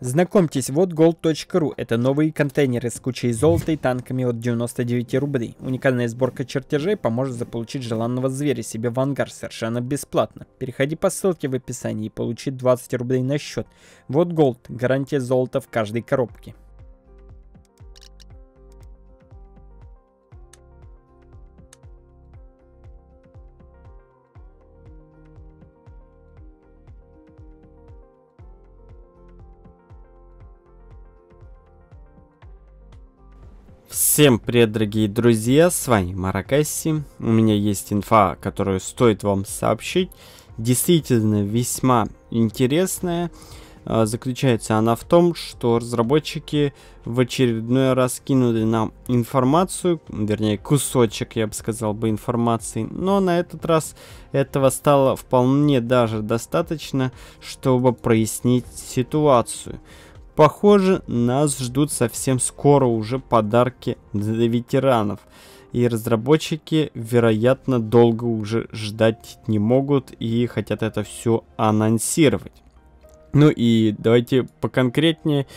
Знакомьтесь, вот gold.ru. Это новые контейнеры с кучей золота и танками от 99 рублей. Уникальная сборка чертежей поможет заполучить желанного зверя себе в ангар совершенно бесплатно. Переходи по ссылке в описании и получи 20 рублей на счет. Вот gold. Гарантия золота в каждой коробке. Всем привет, дорогие друзья, с вами Маракасси. У меня есть инфа, которую стоит вам сообщить. Действительно весьма интересная. А, заключается она в том, что разработчики в очередной раз кинули нам информацию, вернее кусочек, я бы сказал бы, информации, но на этот раз этого стало вполне даже достаточно, чтобы прояснить ситуацию. Похоже, нас ждут совсем скоро уже подарки для ветеранов. И разработчики, вероятно, долго уже ждать не могут и хотят это все анонсировать. Ну и давайте поконкретнее.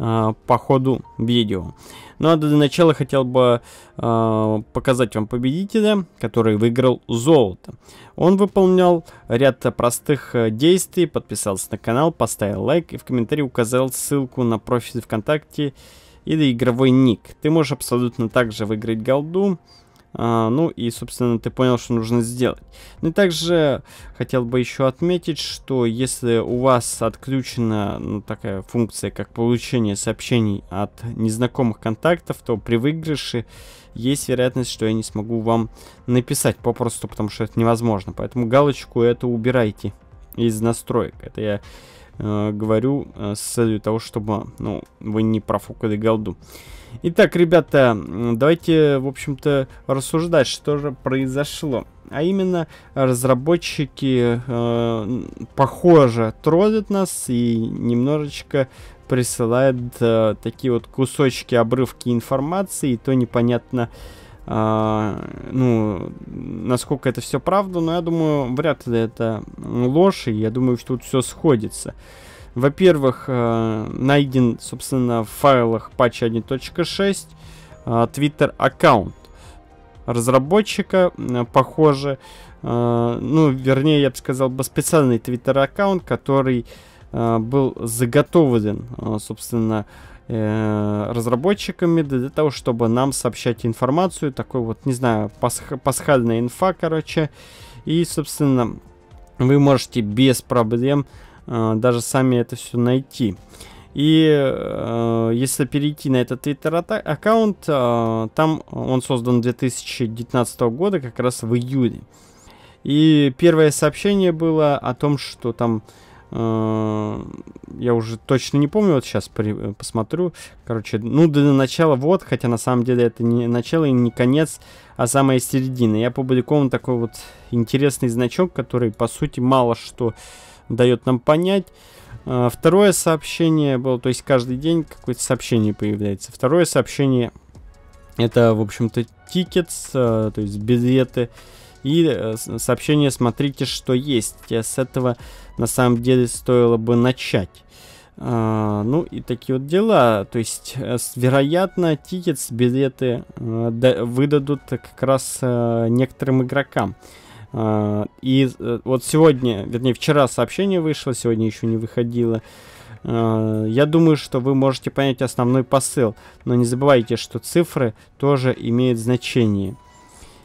Э, по ходу видео. Ну а до начала хотел бы э, показать вам победителя, который выиграл золото. Он выполнял ряд простых э, действий, подписался на канал, поставил лайк и в комментарии указал ссылку на профиль ВКонтакте или игровой ник. Ты можешь абсолютно также выиграть голду, а, ну и, собственно, ты понял, что нужно сделать. Ну и также хотел бы еще отметить, что если у вас отключена ну, такая функция, как получение сообщений от незнакомых контактов, то при выигрыше есть вероятность, что я не смогу вам написать попросту, потому что это невозможно. Поэтому галочку это убирайте из настроек. Это я Э, говорю э, с целью того, чтобы ну, вы не профукали голду. Итак, ребята, давайте, в общем-то, рассуждать, что же произошло. А именно, разработчики, э, похоже, троллят нас и немножечко присылают э, такие вот кусочки, обрывки информации, и то непонятно, э, а, ну, насколько это все правда, но я думаю, вряд ли это ложь, и я думаю, что тут все сходится. Во-первых, э, найден, собственно, в файлах патча 1.6 э, Твиттер аккаунт разработчика, э, похоже, ну, вернее, я бы сказал бы специальный Твиттер аккаунт, который был заготовлен, собственно, Э, разработчиками для того, чтобы нам сообщать информацию, такой вот, не знаю, пасх- пасхальная инфа, короче. И, собственно, вы можете без проблем э, даже сами это все найти. И э, если перейти на этот Twitter аккаунт, э, там он создан 2019 года, как раз в июле. И первое сообщение было о том, что там э, Э, я уже точно не помню, вот сейчас при, э, посмотрю. Короче, ну до начала вот, хотя на самом деле это не начало и не конец, а самая середина. Я опубликован такой вот интересный значок, который по сути мало что дает нам понять. Э, второе сообщение было, то есть каждый день какое-то сообщение появляется. Второе сообщение это, в общем-то, тикетс, то есть билеты. И э, сообщение «Смотрите, что есть». Э, с этого на самом деле стоило бы начать. А, ну и такие вот дела. То есть, э, вероятно, тикет с билеты выдадут как раз некоторым игрокам. А, и вот сегодня, вернее, вчера сообщение вышло, сегодня еще не выходило. А, я думаю, что вы можете понять основной посыл, но не забывайте, что цифры тоже имеют значение.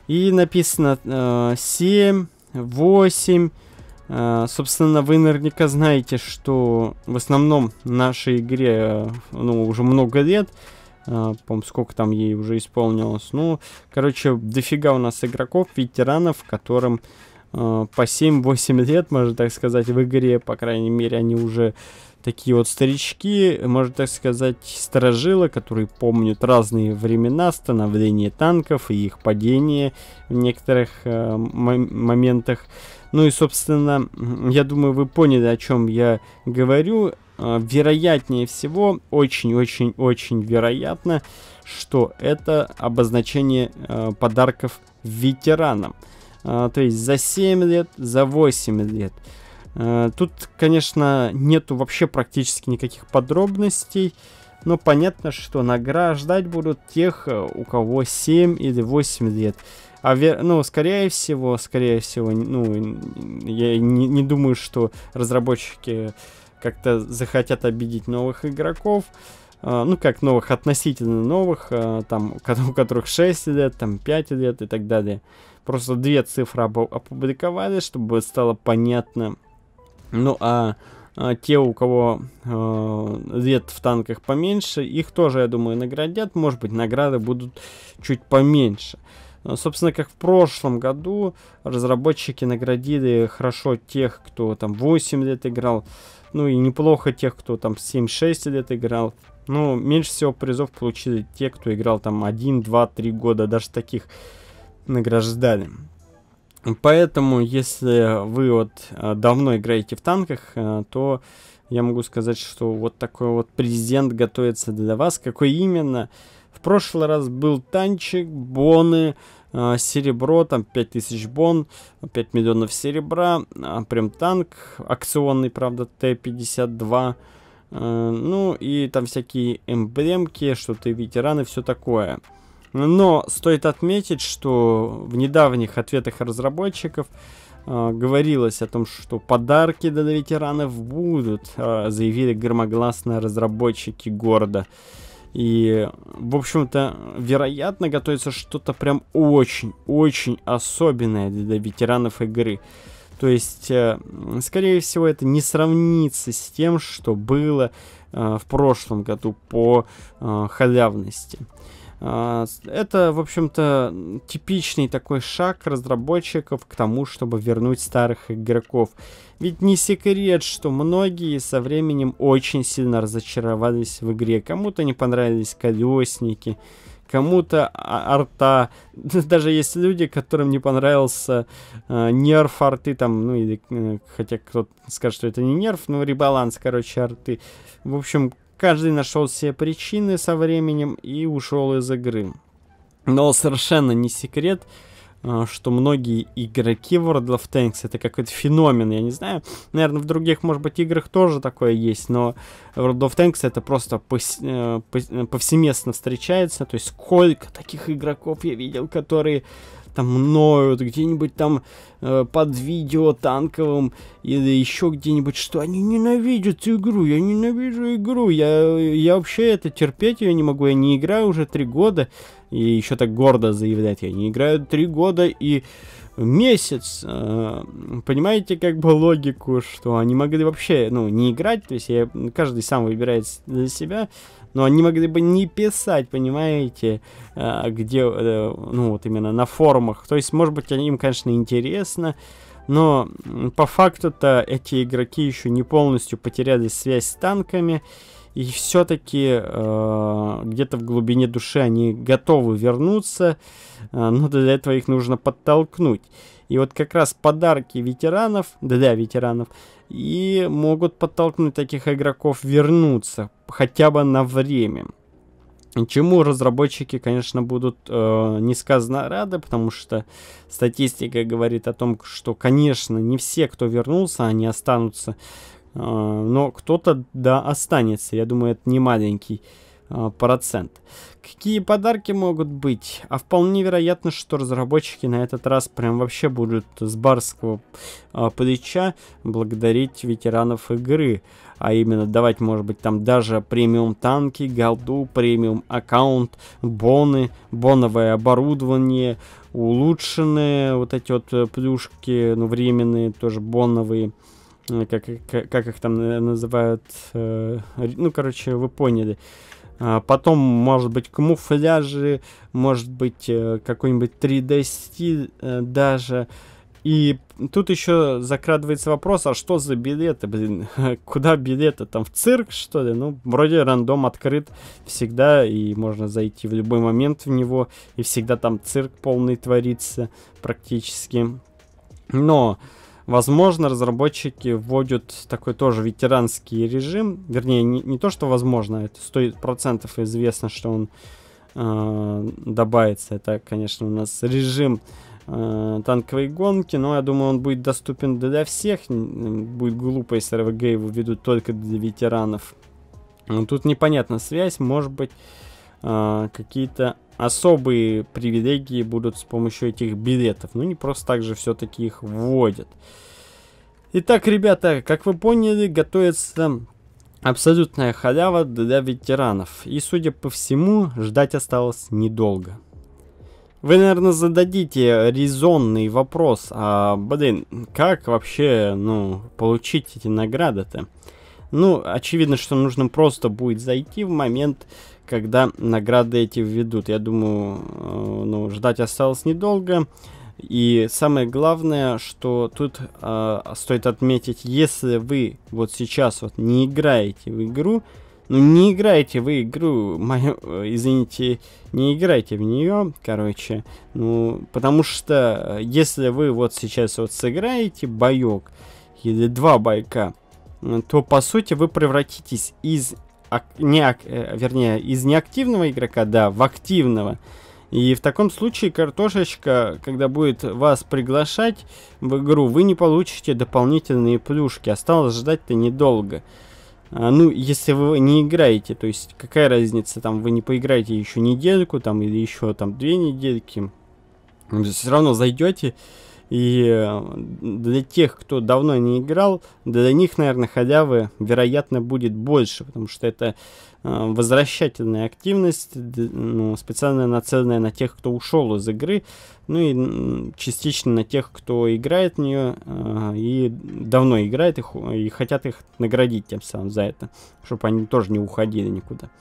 И написано э, 7, 8. Э, собственно, вы наверняка знаете, что в основном нашей игре, э, ну, уже много лет, э, по сколько там ей уже исполнилось. Ну, короче, дофига у нас игроков, ветеранов, которым э, по 7-8 лет, можно так сказать, в игре, по крайней мере, они уже такие вот старички, можно так сказать, сторожилы, которые помнят разные времена становления танков и их падение в некоторых э, моментах. Ну и, собственно, я думаю, вы поняли, о чем я говорю. Э, вероятнее всего, очень-очень-очень вероятно, что это обозначение э, подарков ветеранам. Э, то есть за 7 лет, за 8 лет. Э, тут, конечно, нету вообще практически никаких подробностей, но понятно, что награждать будут тех, э, у кого 7 или 8 лет. А вер... ну, скорее всего, скорее всего, ну, я не, не думаю, что разработчики как-то захотят обидеть новых игроков. Э, ну, как новых, относительно новых, там, у которых 6 лет, там, 5 лет и так далее. Просто две цифры опубликовали, чтобы стало понятно, ну а, а те, у кого э, лет в танках поменьше, их тоже, я думаю, наградят. Может быть, награды будут чуть поменьше. А, собственно, как в прошлом году, разработчики наградили хорошо тех, кто там 8 лет играл. Ну и неплохо тех, кто там 7-6 лет играл. Ну, меньше всего призов получили те, кто играл там 1, 2, 3 года. Даже таких награждали. Поэтому, если вы вот э, давно играете в танках, э, то я могу сказать, что вот такой вот президент готовится для вас. Какой именно? В прошлый раз был танчик, боны, э, серебро, там 5000 бон, 5 миллионов серебра, а, прям танк, акционный, правда, Т-52. Ну и там всякие эмблемки, что-то ветераны, все такое. Но стоит отметить, что в недавних ответах разработчиков э, говорилось о том, что подарки для ветеранов будут, э, заявили громогласно разработчики города. И, в общем-то, вероятно, готовится что-то прям очень-очень особенное для ветеранов игры. То есть, э, скорее всего, это не сравнится с тем, что было э, в прошлом году по э, халявности. А, это, в общем-то, типичный такой шаг разработчиков к тому, чтобы вернуть старых игроков. Ведь не секрет, что многие со временем очень сильно разочаровались в игре. Кому-то не понравились колесники, кому-то а, арта. Даже есть люди, которым не понравился э, а, нерф арты, там, ну или, э, хотя кто-то скажет, что это не нерф, но ребаланс, короче, арты. В общем, Каждый нашел все причины со временем и ушел из игры. Но совершенно не секрет, э, что многие игроки World of Tanks это какой-то феномен, я не знаю. Наверное, в других, может быть, играх тоже такое есть, но World of Tanks это просто э, повсеместно встречается. То есть сколько таких игроков я видел, которые там ноют, где-нибудь там э, под видео танковым или еще где-нибудь, что они ненавидят игру, я ненавижу игру, я, я вообще это терпеть ее не могу, я не играю уже три года, и еще так гордо заявлять, я не играю три года, и месяц. Э, понимаете, как бы логику, что они могли вообще, ну, не играть, то есть я, каждый сам выбирает для себя, но они могли бы не писать, понимаете, э, где, э, ну, вот именно на форумах. То есть, может быть, им, конечно, интересно, но по факту-то эти игроки еще не полностью потеряли связь с танками, и все-таки э, где-то в глубине души они готовы вернуться, э, но для этого их нужно подтолкнуть. И вот как раз подарки ветеранов, да-да, ветеранов, и могут подтолкнуть таких игроков вернуться хотя бы на время. Чему разработчики, конечно, будут э, несказанно рады, потому что статистика говорит о том, что, конечно, не все, кто вернулся, они останутся а, но кто-то, да, останется. Я думаю, это не маленький а, процент. Какие подарки могут быть? А вполне вероятно, что разработчики на этот раз прям вообще будут с барского а, плеча благодарить ветеранов игры. А именно давать, может быть, там даже премиум танки, голду, премиум аккаунт, боны, боновое оборудование, улучшенные вот эти вот э, плюшки, ну, временные тоже боновые. Э, как, как, э, как их там э, называют, э, ну, короче, вы поняли. А потом, может быть, камуфляжи, может быть, э, какой-нибудь 3D-стиль э, даже. И тут еще закрадывается вопрос, а что за билеты, блин, куда билеты, там в цирк, что ли? Ну, вроде рандом открыт всегда, и можно зайти в любой момент в него, и всегда там цирк полный творится практически. Но Возможно, разработчики вводят такой тоже ветеранский режим. Вернее, не, не то, что возможно, это стоит процентов известно, что он э, добавится. Это, конечно, у нас режим э, танковой гонки, но я думаю, он будет доступен для всех. Будет глупо, если РВГ его ведут только для ветеранов. Но тут непонятна связь, может быть а, какие-то особые привилегии будут с помощью этих билетов. Ну, не просто так же все-таки их вводят. Итак, ребята, как вы поняли, готовится абсолютная халява для ветеранов. И, судя по всему, ждать осталось недолго. Вы, наверное, зададите резонный вопрос, а, блин, как вообще, ну, получить эти награды-то? Ну, очевидно, что нужно просто будет зайти в момент когда награды эти введут. Я думаю, э, ну, ждать осталось недолго. И самое главное, что тут э, стоит отметить, если вы вот сейчас вот не играете в игру, ну не играете вы игру, мою, э, извините, не играйте в нее, короче, ну потому что э, если вы вот сейчас вот сыграете боек или два бойка, то по сути вы превратитесь из не, э, вернее, из неактивного игрока, да, в активного. И в таком случае картошечка, когда будет вас приглашать в игру, вы не получите дополнительные плюшки. Осталось ждать-то недолго. А, ну, если вы не играете, то есть какая разница, там вы не поиграете еще недельку, там или еще там две недельки, все равно зайдете и для тех, кто давно не играл, для них, наверное, халявы, вероятно, будет больше, потому что это э, возвращательная активность, ну, специально нацеленная на тех, кто ушел из игры, ну и частично на тех, кто играет в нее э, и давно играет их, и хотят их наградить тем самым за это, чтобы они тоже не уходили никуда.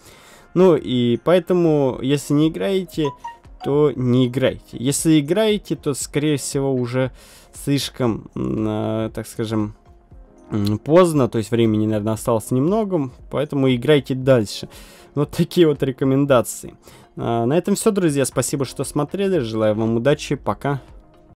Ну и поэтому, если не играете, то не играйте. Если играете, то, скорее всего, уже слишком, э, так скажем, поздно, то есть времени, наверное, осталось немного, поэтому играйте дальше. Вот такие вот рекомендации. Э, на этом все, друзья. Спасибо, что смотрели. Желаю вам удачи. Пока.